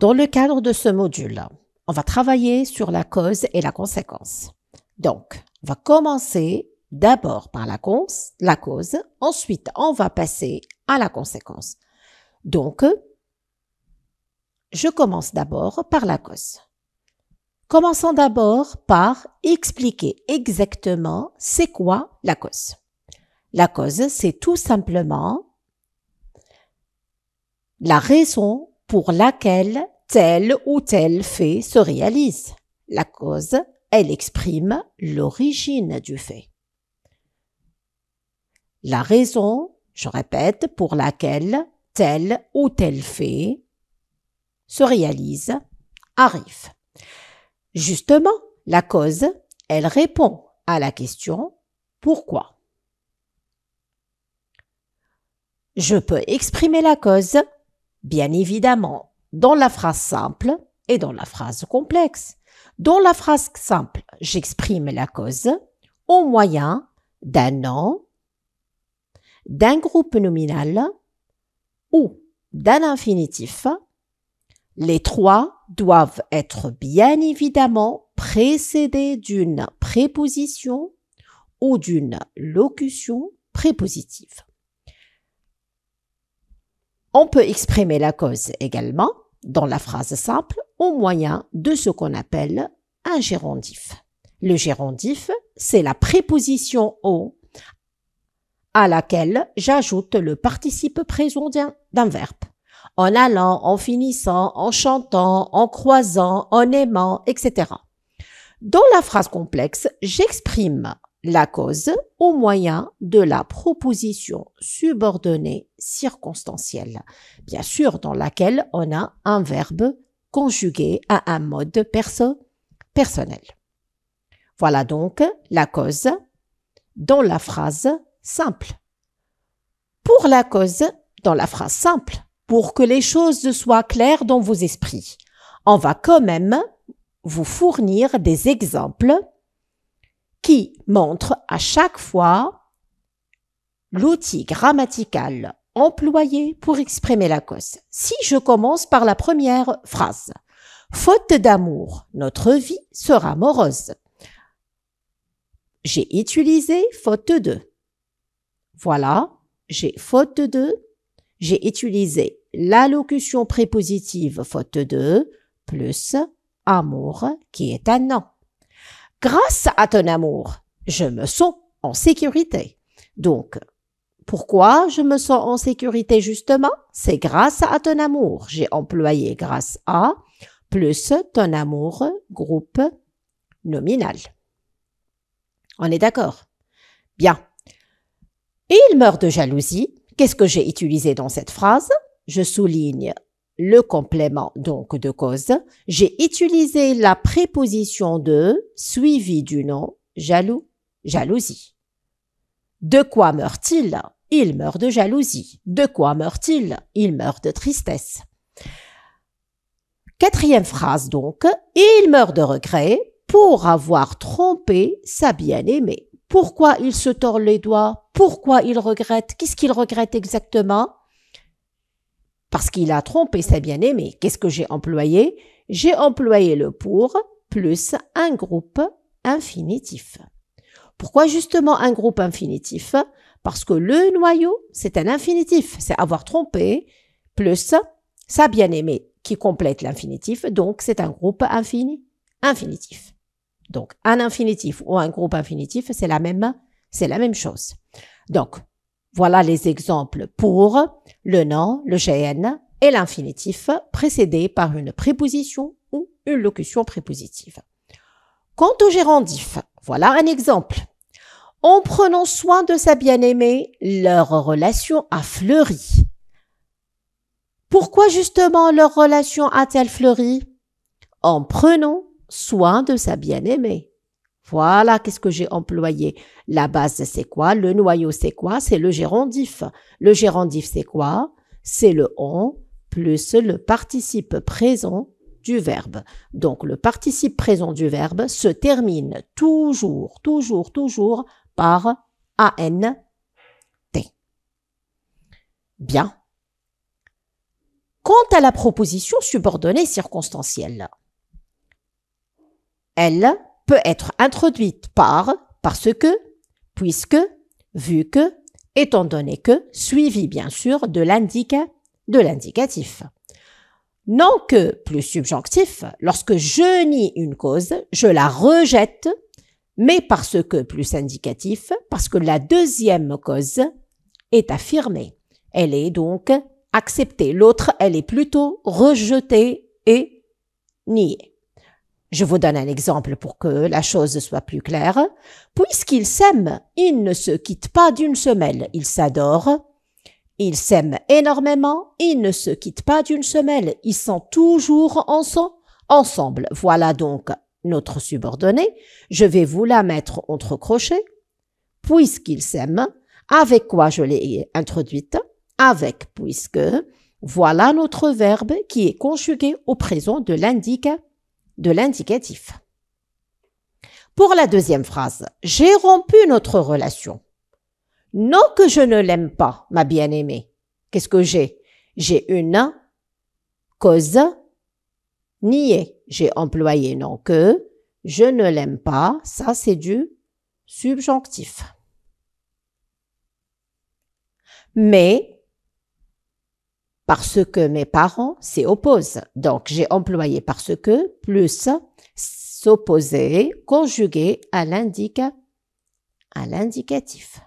Dans le cadre de ce module, on va travailler sur la cause et la conséquence. Donc, on va commencer d'abord par la, la cause, ensuite on va passer à la conséquence. Donc, je commence d'abord par la cause. Commençons d'abord par expliquer exactement c'est quoi la cause. La cause, c'est tout simplement la raison pour laquelle tel ou tel fait se réalise. La cause, elle exprime l'origine du fait. La raison, je répète, pour laquelle tel ou tel fait se réalise, arrive. Justement, la cause, elle répond à la question pourquoi. Je peux exprimer la cause Bien évidemment, dans la phrase simple et dans la phrase complexe. Dans la phrase simple, j'exprime la cause au moyen d'un nom, d'un groupe nominal ou d'un infinitif. Les trois doivent être bien évidemment précédés d'une préposition ou d'une locution prépositive. On peut exprimer la cause également, dans la phrase simple, au moyen de ce qu'on appelle un gérondif. Le gérondif, c'est la préposition au à laquelle j'ajoute le participe présent d'un verbe. En allant, en finissant, en chantant, en croisant, en aimant, etc. Dans la phrase complexe, j'exprime la cause au moyen de la proposition subordonnée circonstancielle, bien sûr dans laquelle on a un verbe conjugué à un mode perso personnel. Voilà donc la cause dans la phrase simple. Pour la cause, dans la phrase simple, pour que les choses soient claires dans vos esprits, on va quand même vous fournir des exemples qui montrent à chaque fois l'outil grammatical employé pour exprimer la cause. Si je commence par la première phrase, faute d'amour, notre vie sera morose. J'ai utilisé faute de. Voilà, j'ai faute de. J'ai utilisé l'allocution prépositive faute de plus amour, qui est un nom. Grâce à ton amour, je me sens en sécurité. Donc, pourquoi je me sens en sécurité justement C'est grâce à ton amour. J'ai employé grâce à plus ton amour groupe nominal. On est d'accord Bien. Et Il meurt de jalousie. Qu'est-ce que j'ai utilisé dans cette phrase Je souligne le complément donc de cause, j'ai utilisé la préposition de suivie du nom jaloux, jalousie. De quoi meurt-il Il meurt de jalousie. De quoi meurt-il Il meurt de tristesse. Quatrième phrase donc, il meurt de regret pour avoir trompé sa bien-aimée. Pourquoi il se tord les doigts Pourquoi il regrette Qu'est-ce qu'il regrette exactement parce qu'il a trompé sa bien-aimée. Qu'est-ce que j'ai employé J'ai employé le pour plus un groupe infinitif. Pourquoi justement un groupe infinitif Parce que le noyau, c'est un infinitif, c'est avoir trompé plus sa bien-aimée qui complète l'infinitif, donc c'est un groupe infini, infinitif. Donc un infinitif ou un groupe infinitif, c'est la même, c'est la même chose. Donc voilà les exemples pour le nom, le GN et l'infinitif précédés par une préposition ou une locution prépositive. Quant au gérondif, voilà un exemple. En prenant soin de sa bien-aimée, leur relation a fleuri. Pourquoi justement leur relation a-t-elle fleuri En prenant soin de sa bien-aimée. Voilà, qu'est-ce que j'ai employé La base, c'est quoi Le noyau, c'est quoi C'est le gérondif. Le gérondif, c'est quoi C'est le on plus le participe présent du verbe. Donc le participe présent du verbe se termine toujours, toujours, toujours par ant ». T. Bien. Quant à la proposition subordonnée circonstancielle, elle peut être introduite par, parce que, puisque, vu que, étant donné que, suivi bien sûr de l'indicatif. Non que, plus subjonctif, lorsque je nie une cause, je la rejette, mais parce que, plus indicatif, parce que la deuxième cause est affirmée. Elle est donc acceptée. L'autre, elle est plutôt rejetée et niée. Je vous donne un exemple pour que la chose soit plus claire. Puisqu'ils s'aiment, ils ne se quittent pas d'une semelle, ils s'adorent. Ils s'aiment énormément, ils ne se quittent pas d'une semelle, ils sont toujours ensemble. voilà donc notre subordonnée. Je vais vous la mettre entre crochets. Puisqu'ils s'aiment, avec quoi je l'ai introduite Avec puisque. Voilà notre verbe qui est conjugué au présent de l'indicatif de l'indicatif. Pour la deuxième phrase, j'ai rompu notre relation. Non que je ne l'aime pas, ma bien-aimée. Qu'est-ce que j'ai J'ai une cause niée. J'ai employé non que, je ne l'aime pas, ça c'est du subjonctif. Mais parce que mes parents s'y opposent. Donc, j'ai employé parce que plus s'opposer conjugué à l'indicatif.